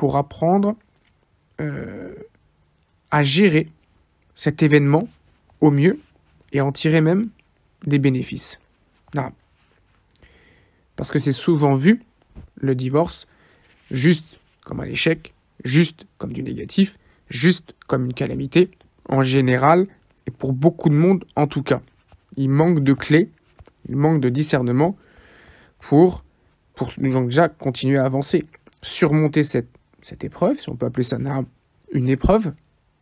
pour apprendre euh, à gérer cet événement au mieux et en tirer même des bénéfices. Parce que c'est souvent vu, le divorce, juste comme un échec, juste comme du négatif, juste comme une calamité, en général, et pour beaucoup de monde en tout cas. Il manque de clés, il manque de discernement pour, pour donc déjà continuer à avancer, surmonter cette cette épreuve, si on peut appeler ça une épreuve,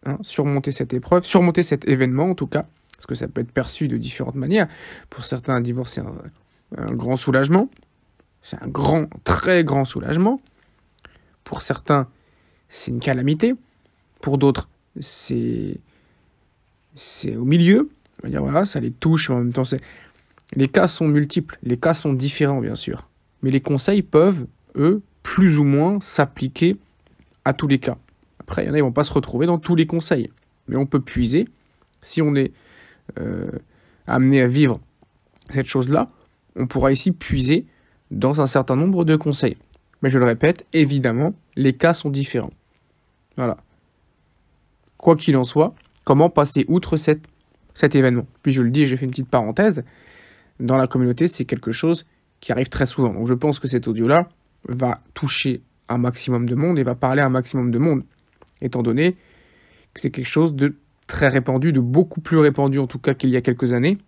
hein, surmonter cette épreuve, surmonter cet événement en tout cas, parce que ça peut être perçu de différentes manières. Pour certains, un divorce, c'est un, grand soulagement, c'est un grand, très grand soulagement. Pour certains, c'est une calamité. Pour d'autres, c'est c'est au milieu. dire, voilà, ça les touche, en même temps, c'est... Les cas sont multiples, les cas sont différents, bien sûr. Mais les conseils peuvent, eux, plus ou moins s'appliquer à tous les cas. Après, il y en a qui vont pas se retrouver dans tous les conseils. Mais on peut puiser, si on est euh, amené à vivre cette chose-là, on pourra ici puiser dans un certain nombre de conseils. Mais je le répète, évidemment, les cas sont différents. Voilà. Quoi qu'il en soit, comment passer outre cet événement Puis je le dis, j'ai fait une petite parenthèse, dans la communauté, c'est quelque chose qui arrive très souvent. Donc je pense que cet audio-là va toucher un maximum de monde et va parler à un maximum de monde, étant donné que c'est quelque chose de très répandu, de beaucoup plus répandu en tout cas qu'il y a quelques années.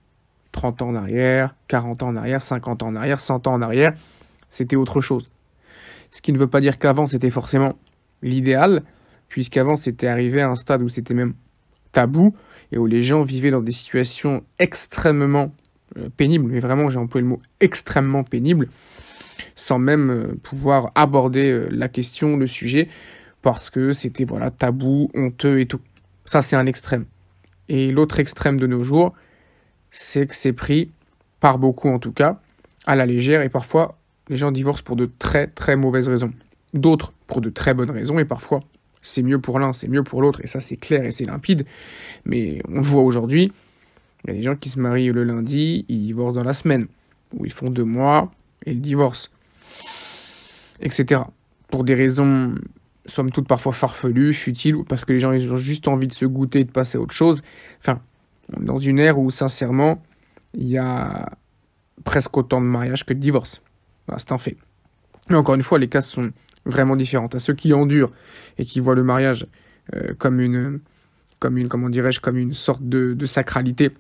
30 ans en arrière, 40 ans en arrière, 50 ans en arrière, 100 ans en arrière, c'était autre chose. Ce qui ne veut pas dire qu'avant c'était forcément l'idéal, puisqu'avant c'était arrivé à un stade où c'était même tabou et où les gens vivaient dans des situations extrêmement euh, pénibles, mais vraiment j'ai employé le mot extrêmement pénible, sans même euh, pouvoir aborder euh, la question, le sujet, parce que c'était voilà tabou, honteux et tout. Ça, c'est un extrême. Et l'autre extrême de nos jours, c'est que c'est pris, par beaucoup en tout cas, à la légère, et parfois les gens divorcent pour de très très mauvaises raisons. D'autres pour de très bonnes raisons, et parfois c'est mieux pour l'un, c'est mieux pour l'autre, et ça c'est clair et c'est limpide. Mais on voit aujourd'hui, il y a des gens qui se marient le lundi, ils divorcent dans la semaine, ou ils font deux mois, et le divorce, etc. Pour des raisons, somme toute, parfois farfelues, futiles, ou parce que les gens ils ont juste envie de se goûter et de passer à autre chose. Enfin, on est dans une ère où, sincèrement, il y a presque autant de mariages que de divorces. c'est un fait. Mais encore une fois, les cas sont vraiment différents. À ceux qui endurent et qui voient le mariage euh, comme une, comme une, comment dirais-je, comme une sorte de sacralité.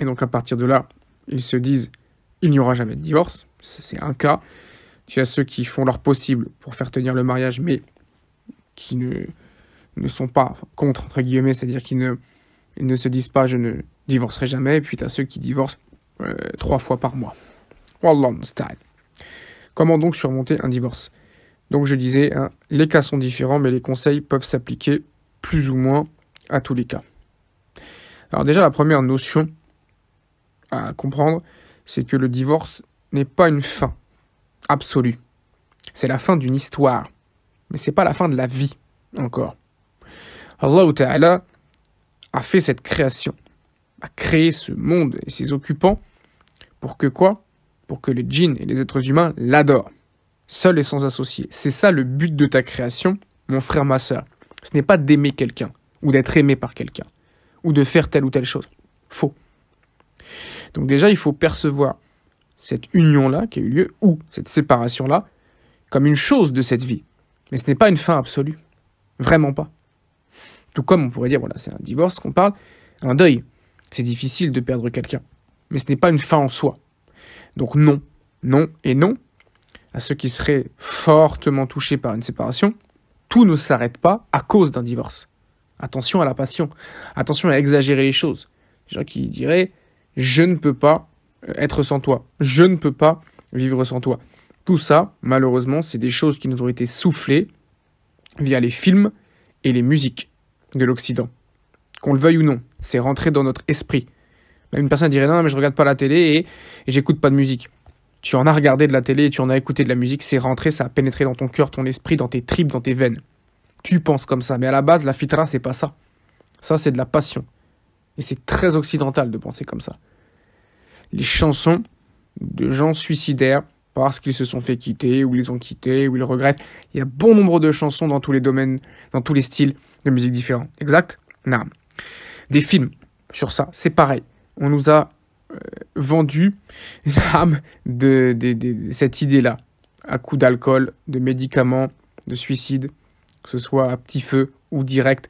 Et donc à partir de là, ils se disent, il n'y aura jamais de divorce c'est un cas. Tu as ceux qui font leur possible pour faire tenir le mariage, mais qui ne, ne sont pas contre, guillemets, c'est-à-dire qui ne, ne se disent pas je ne divorcerai jamais, et puis tu as ceux qui divorcent euh, trois fois par mois. Wallah style. Comment donc surmonter un divorce Donc je disais, hein, les cas sont différents, mais les conseils peuvent s'appliquer plus ou moins à tous les cas. Alors déjà, la première notion à comprendre, c'est que le divorce n'est pas une fin absolue. C'est la fin d'une histoire, mais c'est pas la fin de la vie encore. Allah Ta'ala a fait cette création, a créé ce monde et ses occupants pour que quoi Pour que les djinns et les êtres humains l'adorent, seuls et sans associés. C'est ça le but de ta création, mon frère, ma soeur. Ce n'est pas d'aimer quelqu'un ou d'être aimé par quelqu'un ou de faire telle ou telle chose. Faux. Donc déjà, il faut percevoir cette union-là qui a eu lieu, ou cette séparation-là, comme une chose de cette vie. Mais ce n'est pas une fin absolue. Vraiment pas. Tout comme on pourrait dire, voilà, c'est un divorce qu'on parle, un deuil. C'est difficile de perdre quelqu'un. Mais ce n'est pas une fin en soi. Donc non, non et non, à ceux qui seraient fortement touchés par une séparation, tout ne s'arrête pas à cause d'un divorce. Attention à la passion. Attention à exagérer les choses. Les gens qui diraient, je ne peux pas être sans toi. Je ne peux pas vivre sans toi. Tout ça, malheureusement, c'est des choses qui nous ont été soufflées via les films et les musiques de l'Occident. Qu'on le veuille ou non, c'est rentré dans notre esprit. une personne dirait non, mais je regarde pas la télé et, j'écoute pas de musique. Tu en as regardé de la télé et tu en as écouté de la musique, c'est rentré, ça a pénétré dans ton cœur, ton esprit, dans tes tripes, dans tes veines. Tu penses comme ça, mais à la base, la fitra, c'est pas ça. Ça, c'est de la passion. Et c'est très occidental de penser comme ça les chansons de gens suicidaires parce qu'ils se sont fait quitter, ou ils ont quittés, ou ils regrettent. Il y a bon nombre de chansons dans tous les domaines, dans tous les styles de musique différents. Exact Non. Des films sur ça, c'est pareil. On nous a euh, vendu l'âme de, cette idée-là, à coup d'alcool, de médicaments, de suicide, que ce soit à petit feu ou direct,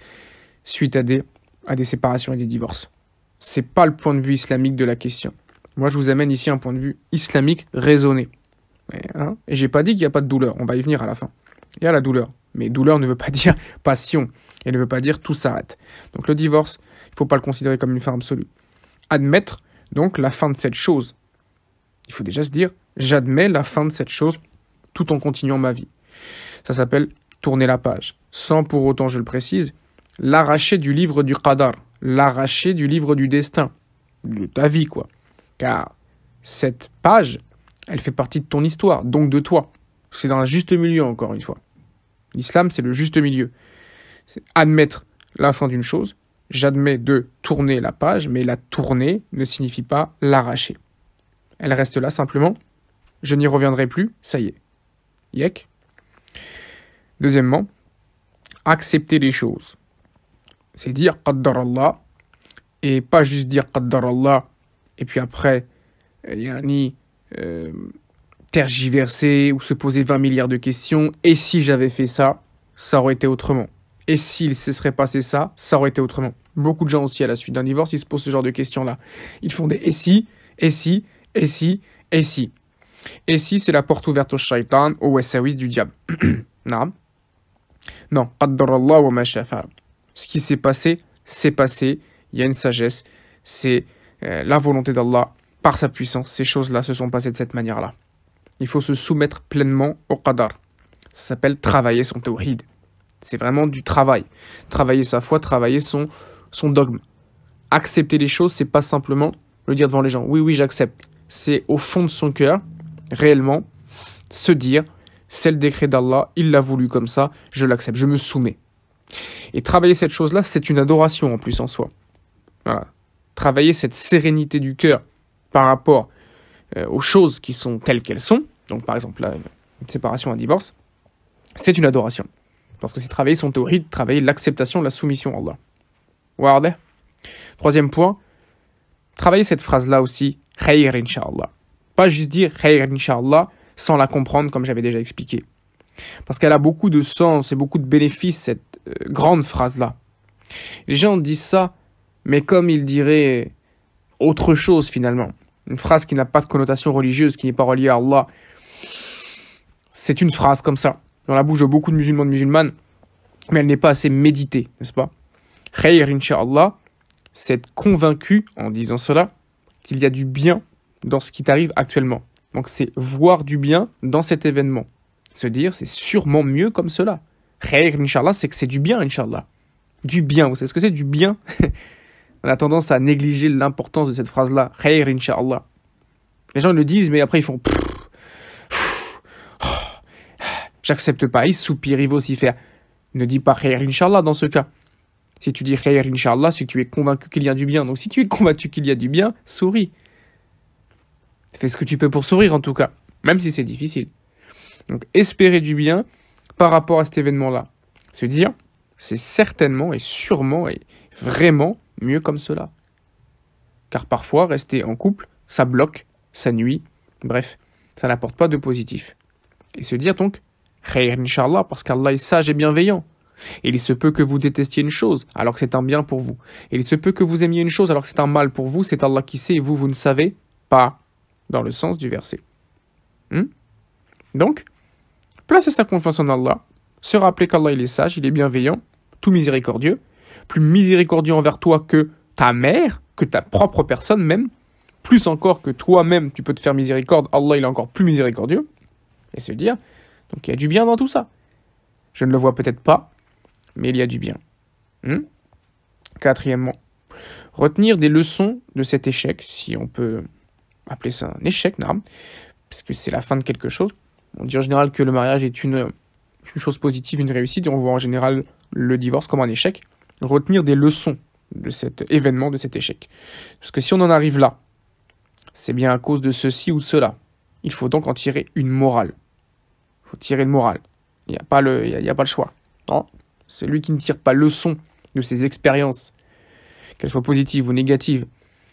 suite à des, à des séparations et des divorces. C'est pas le point de vue islamique de la question. Moi, je vous amène ici un point de vue islamique raisonné. Et, hein, je et j'ai pas dit qu'il n'y a pas de douleur. On va y venir à la fin. Il y a la douleur. Mais douleur ne veut pas dire passion. Elle ne veut pas dire tout s'arrête. Donc le divorce, il ne faut pas le considérer comme une fin absolue. Admettre donc la fin de cette chose. Il faut déjà se dire, j'admets la fin de cette chose tout en continuant ma vie. Ça s'appelle tourner la page. Sans pour autant, je le précise, l'arracher du livre du qadar, l'arracher du livre du destin, de ta vie quoi car cette page, elle fait partie de ton histoire, donc de toi. C'est dans un juste milieu, encore une fois. L'islam, c'est le juste milieu. C'est admettre la fin d'une chose, j'admets de tourner la page, mais la tourner ne signifie pas l'arracher. Elle reste là simplement, je n'y reviendrai plus, ça y est. Yek. Deuxièmement, accepter les choses. C'est dire Qaddar Allah, et pas juste dire Qaddar Allah et puis après, il euh, Yanni euh, tergiverser ou se poser 20 milliards de questions. Et si j'avais fait ça, ça aurait été autrement. Et s'il se serait passé ça, ça aurait été autrement. Beaucoup de gens aussi, à la suite d'un divorce, ils se posent ce genre de questions-là. Ils font des et si, et si, et si, et si. Et si c'est la porte ouverte au shaitan, au service du diable. non. Non. Ce qui s'est passé, s'est passé. Il y a une sagesse. C'est euh, la volonté d'Allah par sa puissance. Ces choses-là se sont passées de cette manière-là. Il faut se soumettre pleinement au qadar. Ça s'appelle travailler son tawhid. C'est vraiment du travail. Travailler sa foi, travailler son, son dogme. Accepter les choses, c'est pas simplement le dire devant les gens. Oui, oui, j'accepte. C'est au fond de son cœur, réellement, se dire c'est le décret d'Allah, il l'a voulu comme ça, je l'accepte, je me soumets. Et travailler cette chose-là, c'est une adoration en plus en soi. Voilà travailler cette sérénité du cœur par rapport euh, aux choses qui sont telles qu'elles sont, donc par exemple là, une séparation, un divorce, c'est une adoration. Parce que c'est travailler son théorie, travailler l'acceptation, la soumission à Allah. Voilà. Troisième point, travailler cette phrase-là aussi, khayr inshallah. Pas juste dire khayr inshallah sans la comprendre comme j'avais déjà expliqué. Parce qu'elle a beaucoup de sens et beaucoup de bénéfices, cette euh, grande phrase-là. Les gens disent ça mais comme il dirait autre chose finalement. Une phrase qui n'a pas de connotation religieuse, qui n'est pas reliée à Allah. C'est une phrase comme ça, dans la bouche de beaucoup de musulmans de musulmanes, mais elle n'est pas assez méditée, n'est-ce pas Khair, inshallah, c'est être convaincu en disant cela qu'il y a du bien dans ce qui t'arrive actuellement. Donc c'est voir du bien dans cet événement. Se dire, c'est sûrement mieux comme cela. Khair, inshallah, c'est que c'est du bien, inshallah. Du bien, vous savez ce que c'est du bien on a tendance à négliger l'importance de cette phrase-là. Khair, inshallah. Les gens le disent, mais après ils font. Oh, j'accepte pas. Ils soupirent, ils faire... Ne dis pas Khair, inshallah dans ce cas. Si tu dis Khair, inshallah, si tu es convaincu qu'il y a du bien. Donc si tu es convaincu qu'il y a du bien, souris. Fais ce que tu peux pour sourire en tout cas, même si c'est difficile. Donc espérer du bien par rapport à cet événement-là. Se dire, c'est certainement et sûrement et vraiment mieux comme cela. Car parfois, rester en couple, ça bloque, ça nuit, bref, ça n'apporte pas de positif. Et se dire donc, Khair Inch'Allah, parce qu'Allah est sage et bienveillant. Et il se peut que vous détestiez une chose, alors que c'est un bien pour vous. Et il se peut que vous aimiez une chose, alors que c'est un mal pour vous. C'est Allah qui sait et vous, vous ne savez pas, dans le sens du verset. Hmm? donc, placer sa confiance en Allah, se rappeler qu'Allah est sage, il est bienveillant, tout miséricordieux, plus miséricordieux envers toi que ta mère, que ta propre personne même, plus encore que toi-même tu peux te faire miséricorde, Allah il est encore plus miséricordieux, et se dire, donc il y a du bien dans tout ça. Je ne le vois peut-être pas, mais il y a du bien. Hmm? Quatrièmement, retenir des leçons de cet échec, si on peut appeler ça un échec, non, parce que c'est la fin de quelque chose. On dit en général que le mariage est une chose positive, une réussite, et on voit en général le divorce comme un échec retenir des leçons de cet événement, de cet échec. Parce que si on en arrive là, c'est bien à cause de ceci ou de cela. Il faut donc en tirer une morale. Il faut tirer une morale. Il n'y a, pas le, y a, pas le choix. Celui qui ne tire pas leçon de ses expériences, qu'elles soient positives ou négatives,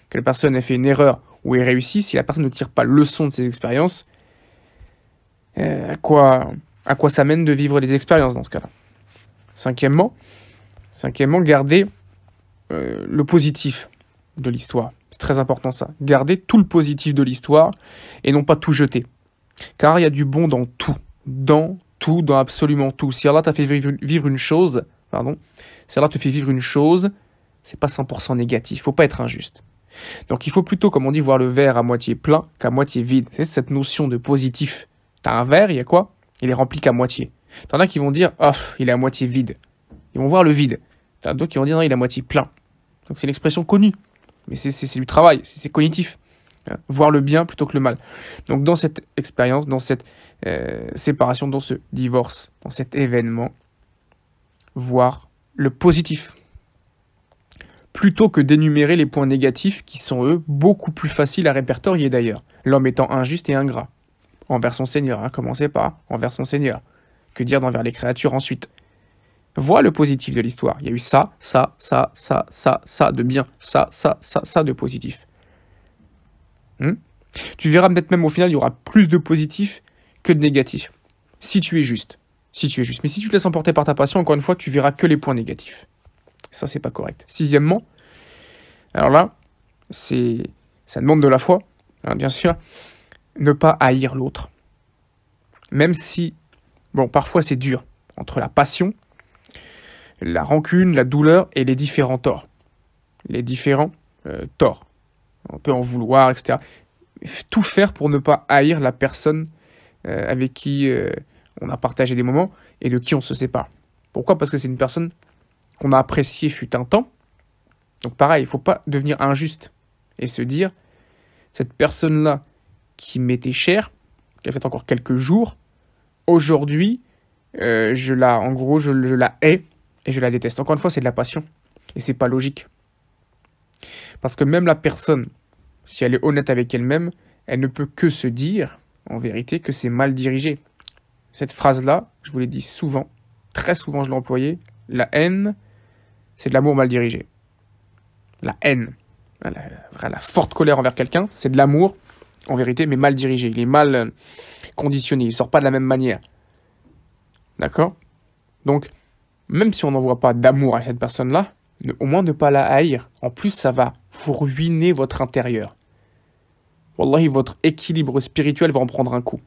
que la personne ait fait une erreur ou ait réussi, si la personne ne tire pas leçon de ses expériences, euh, à, quoi, à quoi ça mène de vivre des expériences dans ce cas-là Cinquièmement, Cinquièmement, garder euh, le positif de l'histoire. C'est très important ça. Garder tout le positif de l'histoire et non pas tout jeter. Car il y a du bon dans tout. Dans tout, dans absolument tout. Si Allah t'a fait vivre une chose, pardon, si Allah te fait vivre une chose, c'est pas 100% négatif. Faut pas être injuste. Donc il faut plutôt, comme on dit, voir le verre à moitié plein qu'à moitié vide. cette notion de positif. T'as un verre, il y a quoi Il est rempli qu'à moitié. T'en as qui vont dire, oh, il est à moitié vide. Ils vont voir le vide. Donc d'autres qui vont dire non, il est moitié plein. Donc c'est une expression connue, mais c'est du travail, c'est cognitif. Hein, voir le bien plutôt que le mal. Donc dans cette expérience, dans cette euh, séparation, dans ce divorce, dans cet événement, voir le positif. Plutôt que d'énumérer les points négatifs qui sont eux beaucoup plus faciles à répertorier d'ailleurs, l'homme étant injuste et ingrat. Envers son Seigneur, hein, commencez par envers son Seigneur. Que dire d'envers les créatures ensuite Vois le positif de l'histoire. Il y a eu ça, ça, ça, ça, ça, ça de bien, ça, ça, ça, ça de positif. Hmm? tu verras peut-être même au final, il y aura plus de positif que de négatif. Si tu es juste. Si tu es juste. Mais si tu te laisses emporter par ta passion, encore une fois, tu verras que les points négatifs. Ça, c'est pas correct. Sixièmement, alors là, c'est ça demande de la foi, hein, bien sûr, ne pas haïr l'autre. Même si, bon, parfois c'est dur entre la passion la rancune, la douleur et les différents torts. Les différents euh, torts. On peut en vouloir, etc. Tout faire pour ne pas haïr la personne euh, avec qui euh, on a partagé des moments et de qui on se sépare. Pourquoi Parce que c'est une personne qu'on a appréciée fut un temps. Donc pareil, il ne faut pas devenir injuste et se dire, cette personne-là qui m'était chère, qui a fait encore quelques jours, aujourd'hui, je la, en gros, je la hais et je la déteste. Encore une fois, c'est de la passion et c'est pas logique. Parce que même la personne, si elle est honnête avec elle-même, elle ne peut que se dire, en vérité, que c'est mal dirigé. Cette phrase-là, je vous l'ai dit souvent, très souvent je l'ai employée, la haine, c'est de l'amour mal dirigé. La haine, la, forte colère envers quelqu'un, c'est de l'amour, en vérité, mais mal dirigé. Il est mal euh, conditionné, il ne sort pas de la même manière. D'accord Donc, même si on n'envoie pas d'amour à cette personne-là, au moins ne pas la haïr. En plus, ça va vous ruiner votre intérieur. Wallahi, votre équilibre spirituel va en prendre un coup.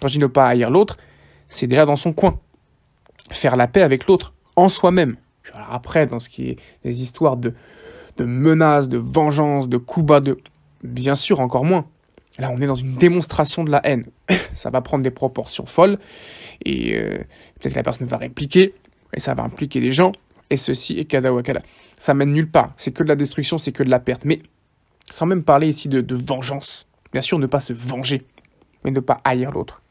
Quand je dis ne pas haïr l'autre, c'est déjà dans son coin. Faire la paix avec l'autre, en soi-même. Après, dans ce qui est des histoires de, de menaces, de vengeance, de coups bas, de... bien sûr, encore moins. Là, on est dans une démonstration de la haine. Ça va prendre des proportions folles et euh, peut-être que la personne va répliquer, et ça va impliquer des gens, et ceci, et kada wakada. Ça mène nulle part, c'est que de la destruction, c'est que de la perte. Mais sans même parler ici de, vengeance, bien sûr, ne pas se venger, mais ne pas haïr l'autre.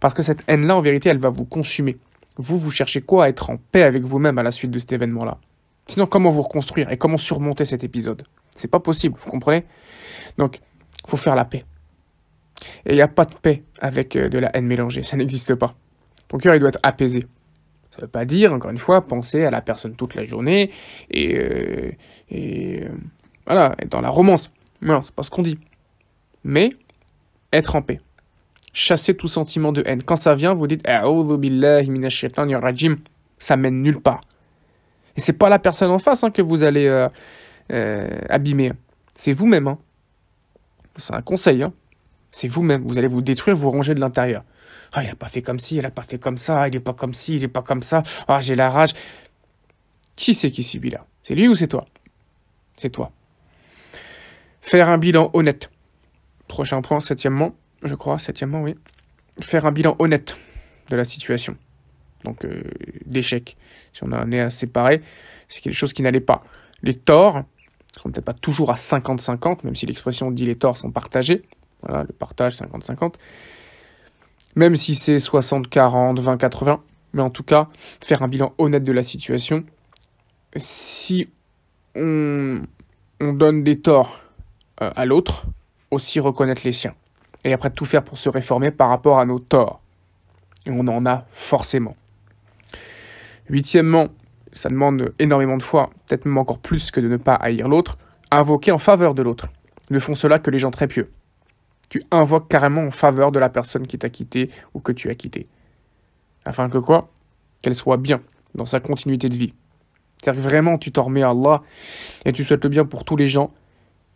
Parce que cette haine-là, en vérité, elle va vous consumer. Vous, vous cherchez quoi à être en paix avec vous-même à la suite de cet événement-là Sinon, comment vous reconstruire et comment surmonter cet épisode C'est pas possible, vous comprenez Donc, faut faire la paix. Et il n'y a pas de paix avec euh, de la haine mélangée, ça n'existe pas. Ton cœur, il doit être apaisé. Ça ne veut pas dire, encore une fois, penser à la personne toute la journée et, euh, euh, voilà, être dans la romance. Non, c'est pas ce qu'on dit. Mais être en paix. Chasser tout sentiment de haine. Quand ça vient, vous dites Ça mène nulle part. Et c'est pas la personne en face hein, que vous allez euh, abîmer. C'est vous-même. Hein. C'est un conseil. Hein. C'est vous-même. Vous allez vous détruire, vous ronger de l'intérieur. Ah, il n'a pas fait comme ci, il n'a pas fait comme ça, il n'est pas comme ci, il n'est pas comme ça. Ah, j'ai la rage. Qui c'est qui subit là C'est lui ou c'est toi C'est toi. Faire un bilan honnête. Prochain point, septièmement, je crois, septièmement, oui. Faire un bilan honnête de la situation. Donc, euh, l'échec. Si on un nez à séparer, c'est quelque chose qui n'allait pas. Les torts, ne sont peut-être pas toujours à 50-50, même si l'expression dit les torts sont partagés. Voilà, le partage 50-50 même si c'est 60-40, 20-80, mais en tout cas, faire un bilan honnête de la situation. Si on, donne des torts euh, à l'autre, aussi reconnaître les siens. Et après tout faire pour se réformer par rapport à nos torts. Et on en a forcément. Huitièmement, ça demande énormément de foi, peut-être même encore plus que de ne pas haïr l'autre, invoquer en faveur de l'autre. Ne font cela que les gens très pieux tu invoques carrément en faveur de la personne qui t'a quitté ou que tu as quitté. Afin que quoi Qu'elle soit bien dans sa continuité de vie. C'est-à-dire vraiment, tu t'en remets à Allah et tu souhaites le bien pour tous les gens,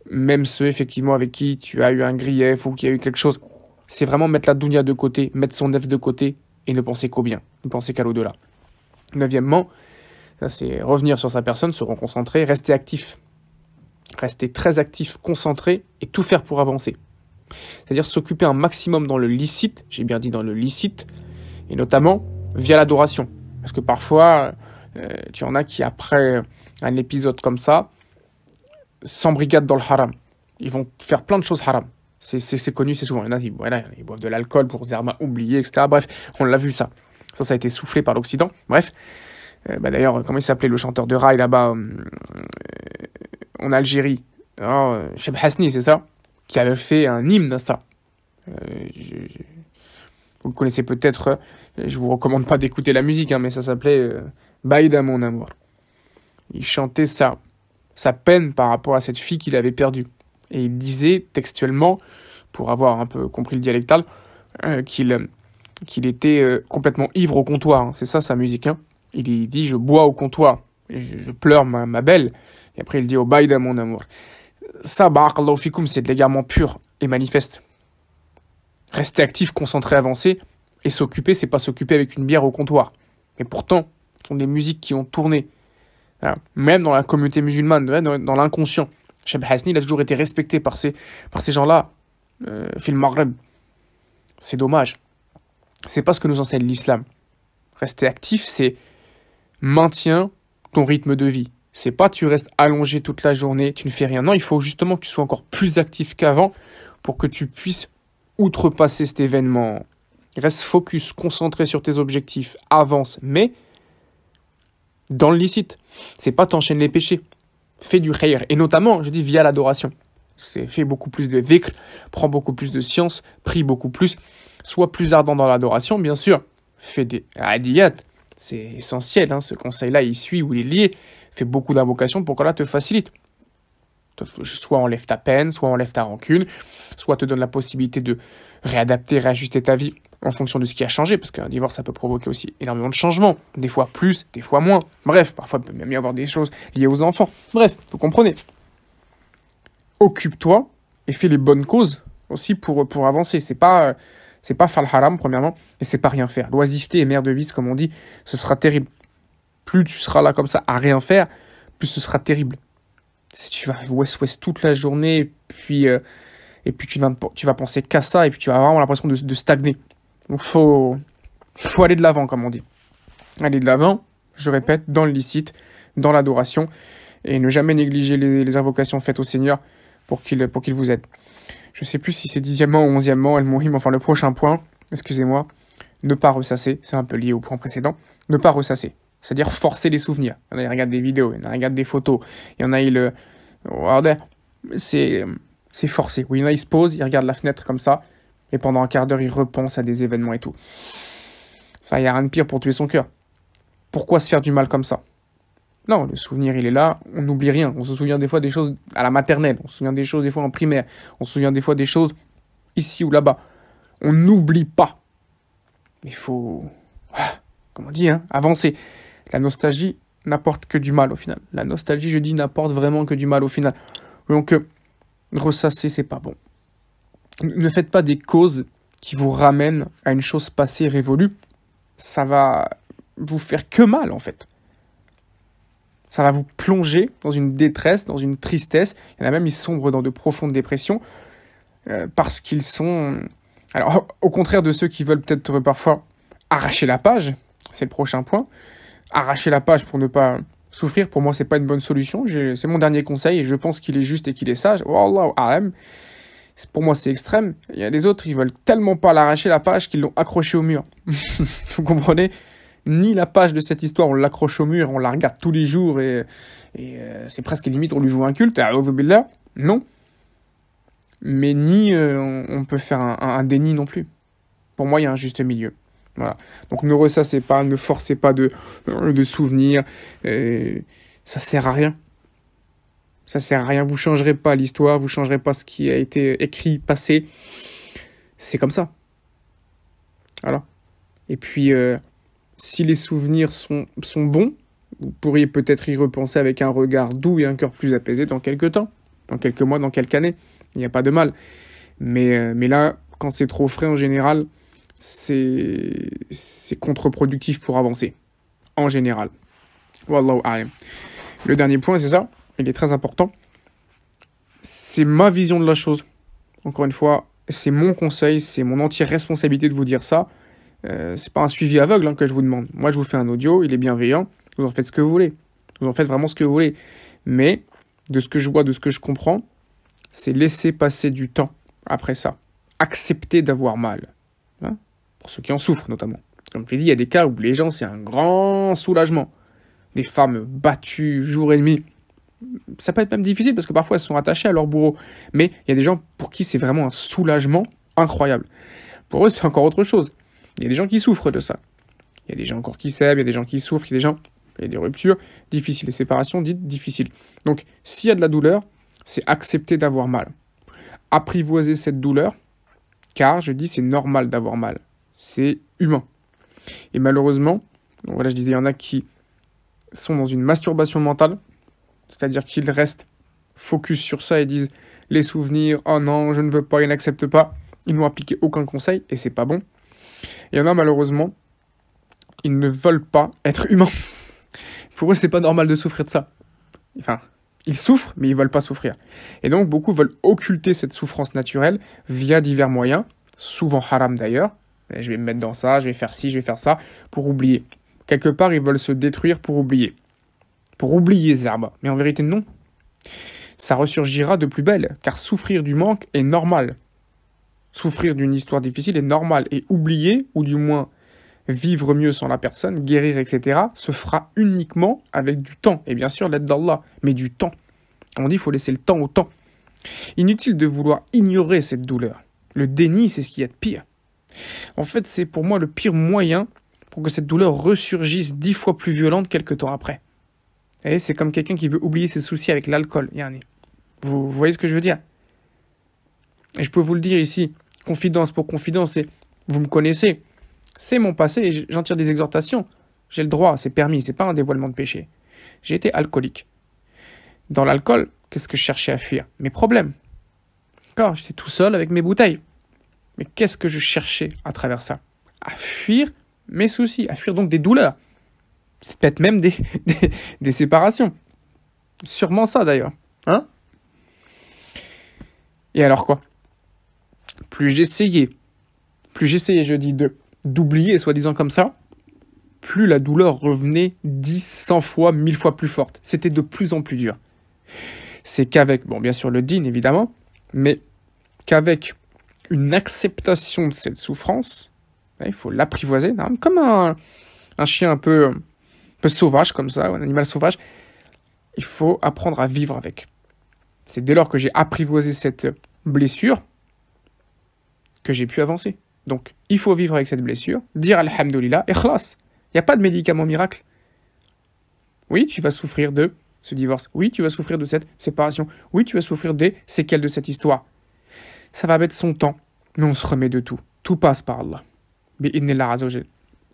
même ceux effectivement avec qui tu as eu un grief ou qui a eu quelque chose. C'est vraiment mettre la dounia de côté, mettre son nef de côté et ne penser qu'au bien, ne penser qu'à l'au-delà. Neuvièmement, c'est revenir sur sa personne, se reconcentrer, rester actif. Rester très actif, concentré et tout faire pour avancer c'est-à-dire s'occuper un maximum dans le licite, j'ai bien dit dans le licite, et notamment via l'adoration. Parce que parfois, euh, tu en as qui, après un épisode comme ça, s'embrigadent dans le haram. Ils vont faire plein de choses haram. C'est connu, c'est souvent. Il y en a qui voilà, boivent de l'alcool pour Zerma ah, bah, oublier, etc. Bref, on l'a vu ça. Ça, ça a été soufflé par l'Occident. Bref. Euh, bah, d'ailleurs, comment il s'appelait le chanteur de rail là-bas euh, en Algérie oh, Cheb Hasni, c'est ça qui avait fait un hymne à ça. Euh, vous le connaissez peut-être, euh, je vous recommande pas d'écouter la musique, hein, mais ça s'appelait euh, Baïda mon amour. Il chantait ça, sa peine par rapport à cette fille qu'il avait perdue. Et il disait textuellement, pour avoir un peu compris le dialectal, euh, qu'il qu'il était complètement ivre au comptoir. Hein. C'est ça sa musique. Hein. Il dit Je bois au comptoir, je, pleure ma, belle. Et après il dit Oh Baïda mon amour ça, barakallahu c'est de l'égarement pur et manifeste. Rester actif, concentré, avancé, et s'occuper, c'est pas s'occuper avec une bière au comptoir. Et pourtant, ce sont des musiques qui ont tourné. Hein, même dans la communauté musulmane, dans l'inconscient. Cheb Hasni, il a toujours été respecté par ces, par ces gens-là, euh, film Maghreb. C'est dommage. C'est pas ce que nous enseigne l'islam. Rester actif, c'est maintien ton rythme de vie. C'est pas tu restes allongé toute la journée, tu ne fais rien. Non, il faut justement que tu sois encore plus actif qu'avant pour que tu puisses outrepasser cet événement. Reste focus, concentré sur tes objectifs, avance, mais dans le licite. C'est pas t'enchaînes les péchés. Fais du khayr, et notamment, je dis via l'adoration. C'est fait beaucoup plus de dhikr, prends beaucoup plus de science, prie beaucoup plus, sois plus ardent dans l'adoration, bien sûr. Fais des adiyat, c'est essentiel, hein, ce conseil-là, il suit ou il est lié fais beaucoup d'invocations pour qu'Allah te facilite. Soit enlève ta peine, soit enlève ta rancune, soit te donne la possibilité de réadapter, réajuster ta vie en fonction de ce qui a changé, parce qu'un divorce, ça peut provoquer aussi énormément de changements, des fois plus, des fois moins. Bref, parfois, il peut même y avoir des choses liées aux enfants. Bref, vous comprenez. Occupe-toi et fais les bonnes causes aussi pour, pour avancer. C'est pas, euh, c'est pas faire le haram, premièrement, et c'est pas rien faire. L'oisiveté est mère de vice, comme on dit, ce sera terrible plus tu seras là comme ça à rien faire, plus ce sera terrible. Si tu vas ouest-ouest toute la journée, et puis, euh, et puis tu, vas, vas penser qu'à ça, et puis tu vas avoir l'impression de, stagner. Donc faut, faut aller de l'avant, comme on dit. Aller de l'avant, je répète, dans le licite, dans l'adoration, et ne jamais négliger les, invocations faites au Seigneur pour qu'il vous aide. Je ne sais plus si c'est dixièmement ou onzièmement, elle mais enfin le prochain point, excusez-moi, ne pas ressasser, c'est un peu lié au point précédent, ne pas ressasser c'est-à-dire forcer les souvenirs. Il y en des vidéos, il y en des photos, il y en a, il... C'est, c'est forcé. Oui, il a, se pose, il regarde la fenêtre comme ça, et pendant un quart d'heure, il repense à des événements et tout. Ça, il n'y a rien de pire pour tuer son cœur. Pourquoi se faire du mal comme ça non, le souvenir, il est là, on n'oublie rien. On se souvient des fois des choses à la maternelle, on se souvient des choses des fois en primaire, on se souvient des fois des choses ici ou là-bas. On n'oublie pas. Il faut, voilà, comment on dit, hein, avancer. La nostalgie n'apporte que du mal au final. La nostalgie, je dis, n'apporte vraiment que du mal au final. Donc, euh, ressasser, c'est pas bon. Ne faites pas des causes qui vous ramènent à une chose passée révolue. Ça va vous faire que mal, en fait. Ça va vous plonger dans une détresse, dans une tristesse. Il y en a même, ils sombrent dans de profondes dépressions euh, parce qu'ils sont... Alors, au contraire de ceux qui veulent peut-être parfois arracher la page, c'est le prochain point, arracher la page pour ne pas souffrir, pour moi, c'est pas une bonne solution. C'est mon dernier conseil et je pense qu'il est juste et qu'il est sage. Wallah, Pour moi, c'est extrême. Il y a des autres, ils veulent tellement pas l'arracher la page qu'ils l'ont accroché au mur. Vous comprenez Ni la page de cette histoire, on l'accroche au mur, on la regarde tous les jours et, euh, c'est presque limite, on lui voit un culte. Non. Mais ni euh, on, peut faire un déni non plus. Pour moi, il y a un juste milieu. Voilà. Donc ne ressassez pas, ne forcez pas de, euh, souvenirs. ça sert à rien. Ça sert à rien. Vous changerez pas l'histoire, vous changerez pas ce qui a été écrit, passé. C'est comme ça. Voilà. Et puis, euh, si les souvenirs sont, bons, vous pourriez peut-être y repenser avec un regard doux et un cœur plus apaisé dans quelques temps, dans quelques mois, dans quelques années. Il n'y a pas de mal. mais euh, là, quand c'est trop frais en général, c'est, c'est contre-productif pour avancer, en général. Wallahu Le dernier point, c'est ça, il est très important. C'est ma vision de la chose. Encore une fois, c'est mon conseil, c'est mon entière responsabilité de vous dire ça. Euh, c'est pas un suivi aveugle hein, que je vous demande. Moi, je vous fais un audio, il est bienveillant, vous en faites ce que vous voulez. Vous en faites vraiment ce que vous voulez. Mais, de ce que je vois, de ce que je comprends, c'est laisser passer du temps après ça. Accepter d'avoir mal pour ceux qui en souffrent notamment. Comme je l'ai dit, il y a des cas où les gens, c'est un grand soulagement. Des femmes battues jour et demi, Ça peut être même difficile parce que parfois elles sont attachées à leur bourreau. Mais il y a des gens pour qui c'est vraiment un soulagement incroyable. Pour eux, c'est encore autre chose. Il y a des gens qui souffrent de ça. Il y a des gens encore qui s'aiment, il y a des gens qui souffrent, il y a des gens, il y a des ruptures difficiles, les séparations dites difficiles. Donc, s'il y a de la douleur, c'est accepter d'avoir mal. Apprivoiser cette douleur, car, je dis, c'est normal d'avoir mal. C'est humain. Et malheureusement, voilà, je disais, il y en a qui sont dans une masturbation mentale, c'est-à-dire qu'ils restent focus sur ça et disent les souvenirs, oh non, je ne veux pas, ils n'acceptent pas, ils n'ont appliqué aucun conseil et c'est pas bon. Il y en a malheureusement, ils ne veulent pas être humains. Pour eux, c'est pas normal de souffrir de ça. Enfin, ils souffrent, mais ils veulent pas souffrir. Et donc, beaucoup veulent occulter cette souffrance naturelle via divers moyens, souvent haram d'ailleurs. Eh, je vais me mettre dans ça, je vais faire ci, je vais faire ça, pour oublier. Quelque part, ils veulent se détruire pour oublier. Pour oublier Zerba. Mais en vérité, non. Ça ressurgira de plus belle, car souffrir du manque est normal. Souffrir d'une histoire difficile est normal. Et oublier, ou du moins vivre mieux sans la personne, guérir, etc., se fera uniquement avec du temps, et bien sûr l'aide d'Allah, mais du temps. On dit il faut laisser le temps au temps. Inutile de vouloir ignorer cette douleur. Le déni, c'est ce qu'il y a de pire. En fait, c'est pour moi le pire moyen pour que cette douleur ressurgisse dix fois plus violente quelques temps après. Et c'est comme quelqu'un qui veut oublier ses soucis avec l'alcool, yani. vous voyez ce que je veux dire Et je peux vous le dire ici, confidence pour confidence, et vous me connaissez, c'est mon passé et j'en tire des exhortations. J'ai le droit, c'est permis, c'est pas un dévoilement de péché. J'ai été alcoolique. Dans l'alcool, qu'est-ce que je cherchais à fuir Mes problèmes. D'accord J'étais tout seul avec mes bouteilles. Mais qu'est-ce que je cherchais à travers ça À fuir mes soucis, à fuir donc des douleurs. Peut-être même des, séparations. Sûrement ça d'ailleurs. Hein Et alors quoi Plus j'essayais, plus j'essayais je dis de d'oublier, soi-disant comme ça, plus la douleur revenait 10, 100 fois, 1000 fois plus forte. C'était de plus en plus dur. C'est qu'avec, bon, bien sûr, le din, évidemment, mais qu'avec une acceptation de cette souffrance, hein, il faut l'apprivoiser, hein, comme un, chien un peu, un peu sauvage, comme ça, un animal sauvage, il faut apprendre à vivre avec. C'est dès lors que j'ai apprivoisé cette blessure que j'ai pu avancer. Donc, il faut vivre avec cette blessure, dire Alhamdulillah, et Il n'y a pas de médicament miracle. Oui, tu vas souffrir de ce divorce. Oui, tu vas souffrir de cette séparation. Oui, tu vas souffrir des séquelles de cette histoire. Ça va mettre son temps, mais on se remet de tout. Tout passe par Allah.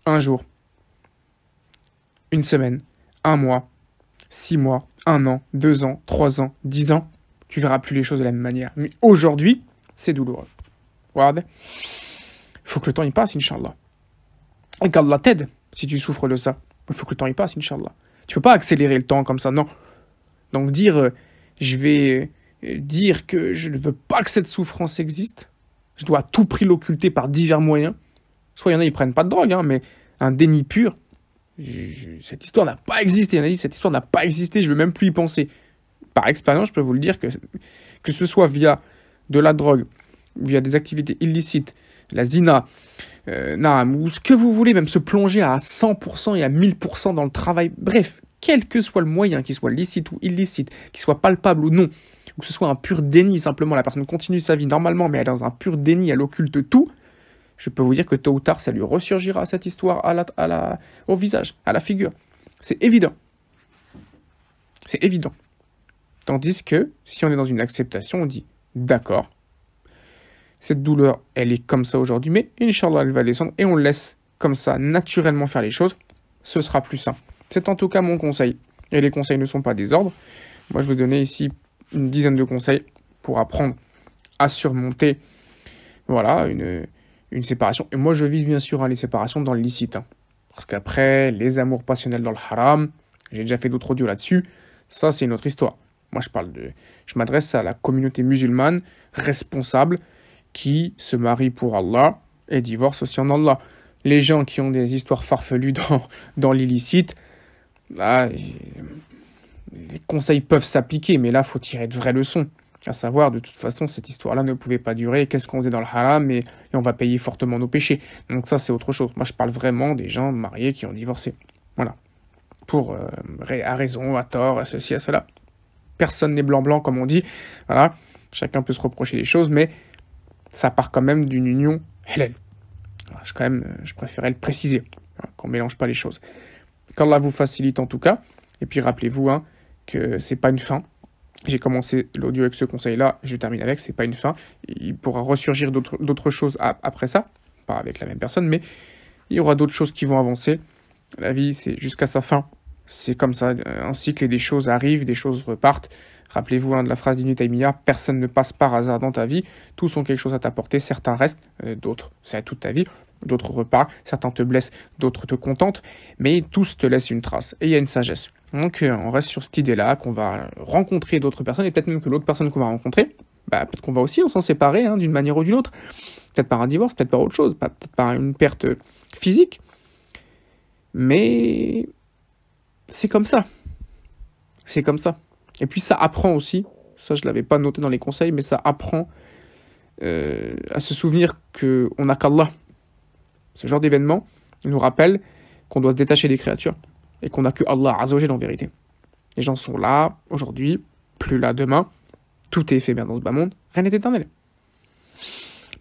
Un jour, une semaine, un mois, six mois, un an, deux ans, trois ans, dix ans, tu verras plus les choses de la même manière. Mais aujourd'hui, c'est douloureux. Regardez faut que le temps y passe, Inch'Allah. Et qu'Allah t'aide si tu souffres de ça. Il faut que le temps y passe, Inch'Allah. Tu peux pas accélérer le temps comme ça, non. Donc dire, euh, je vais euh, dire que je ne veux pas que cette souffrance existe, je dois à tout prix l'occulter par divers moyens. Soit il y en a, ils prennent pas de drogue, hein, mais un déni pur, cette histoire n'a pas existé. Il y en a dit, cette histoire n'a pas existé, je ne veux même plus y penser. Par expérience, je peux vous le dire que, que ce soit via de la drogue, via des activités illicites, la zina, euh, ou ce que vous voulez, même se plonger à 100% et à 1000% dans le travail, bref, quel que soit le moyen, qu'il soit licite ou illicite, qu'il soit palpable ou non, ou que ce soit un pur déni, simplement la personne continue sa vie normalement, mais elle est dans un pur déni, elle occulte tout, je peux vous dire que tôt ou tard, ça lui ressurgira cette histoire au visage, à la figure. C'est évident. C'est évident. Tandis que si on est dans une acceptation, on dit d'accord, cette douleur, elle est comme ça aujourd'hui, mais Inch'Allah, elle va descendre et on laisse comme ça naturellement faire les choses. Ce sera plus sain. C'est en tout cas mon conseil. Et les conseils ne sont pas des ordres. Moi, je vais donner ici une dizaine de conseils pour apprendre à surmonter voilà, une, séparation. Et moi, je vise bien sûr hein, les séparations dans le licite. Hein. Parce qu'après, les amours passionnels dans le haram, j'ai déjà fait d'autres audios là-dessus. Ça, c'est une autre histoire. Moi, je parle de. Je m'adresse à la communauté musulmane responsable qui se marient pour Allah et divorcent aussi en Allah. Les gens qui ont des histoires farfelues dans, dans l'illicite, là, les conseils peuvent s'appliquer, mais là, faut tirer de vraies leçons. À savoir, de toute façon, cette histoire-là ne pouvait pas durer. Qu'est-ce qu'on faisait dans le haram et, on va payer fortement nos péchés. Donc ça, c'est autre chose. Moi, je parle vraiment des gens mariés qui ont divorcé. Voilà. Pour, euh, à raison, à tort, à ceci, à cela. Personne n'est blanc-blanc, comme on dit. Voilà. Chacun peut se reprocher des choses, mais ça part quand même d'une union halal. Je, quand même, euh, je préférais le préciser, hein, qu'on ne mélange pas les choses. Qu'Allah vous facilite en tout cas. Et puis rappelez-vous hein, que c'est pas une fin. J'ai commencé l'audio avec ce conseil-là, je termine avec, ce c'est pas une fin. Il pourra ressurgir d'autres choses après ça, pas avec la même personne, mais il y aura d'autres choses qui vont avancer. La vie, c'est jusqu'à sa fin. C'est comme ça, un cycle et des choses arrivent, des choses repartent. Rappelez-vous hein, de la phrase d'Inut personne ne passe par hasard dans ta vie, tous ont quelque chose à t'apporter, certains restent, euh, d'autres, c'est à toute ta vie, d'autres repartent, certains te blessent, d'autres te contentent, mais tous te laissent une trace, et il y a une sagesse. Donc euh, on reste sur cette idée-là, qu'on va rencontrer d'autres personnes, et peut-être même que l'autre personne qu'on va rencontrer, bah, peut-être qu'on va aussi s'en séparer hein, d'une manière ou d'une autre, peut-être par un divorce, peut-être par autre chose, peut-être par une perte physique, mais c'est comme ça. C'est comme ça. Et puis ça apprend aussi, ça je ne l'avais pas noté dans les conseils, mais ça apprend euh, à se souvenir qu'on n'a qu'Allah. Ce genre d'événement nous rappelle qu'on doit se détacher des créatures et qu'on n'a que Allah Azzawajal en vérité. Les gens sont là aujourd'hui, plus là demain, tout est fait bien dans ce bas monde, rien n'est éternel.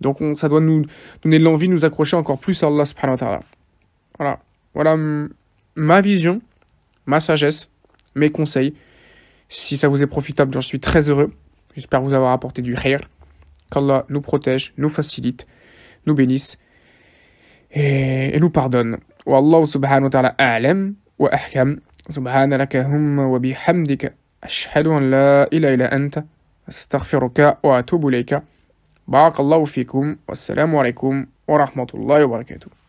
Donc ça doit nous donner l'envie de nous accrocher encore plus à Allah subhanahu Voilà, voilà ma vision, ma sagesse, mes conseils si ça vous est profitable, j'en suis très heureux. J'espère vous avoir apporté du rire. Qu'Allah nous protège, nous facilite, nous bénisse et, nous pardonne. Wa Allah subhanahu wa ta'ala a'lam wa ahkam. subhanaka humma wa bihamdika. Ashhadu an la ilaha illa anta. Astaghfiruka wa atubu ilayka. Barakallahu fikum. Wassalamu alaykum wa rahmatullahi wa barakatuh.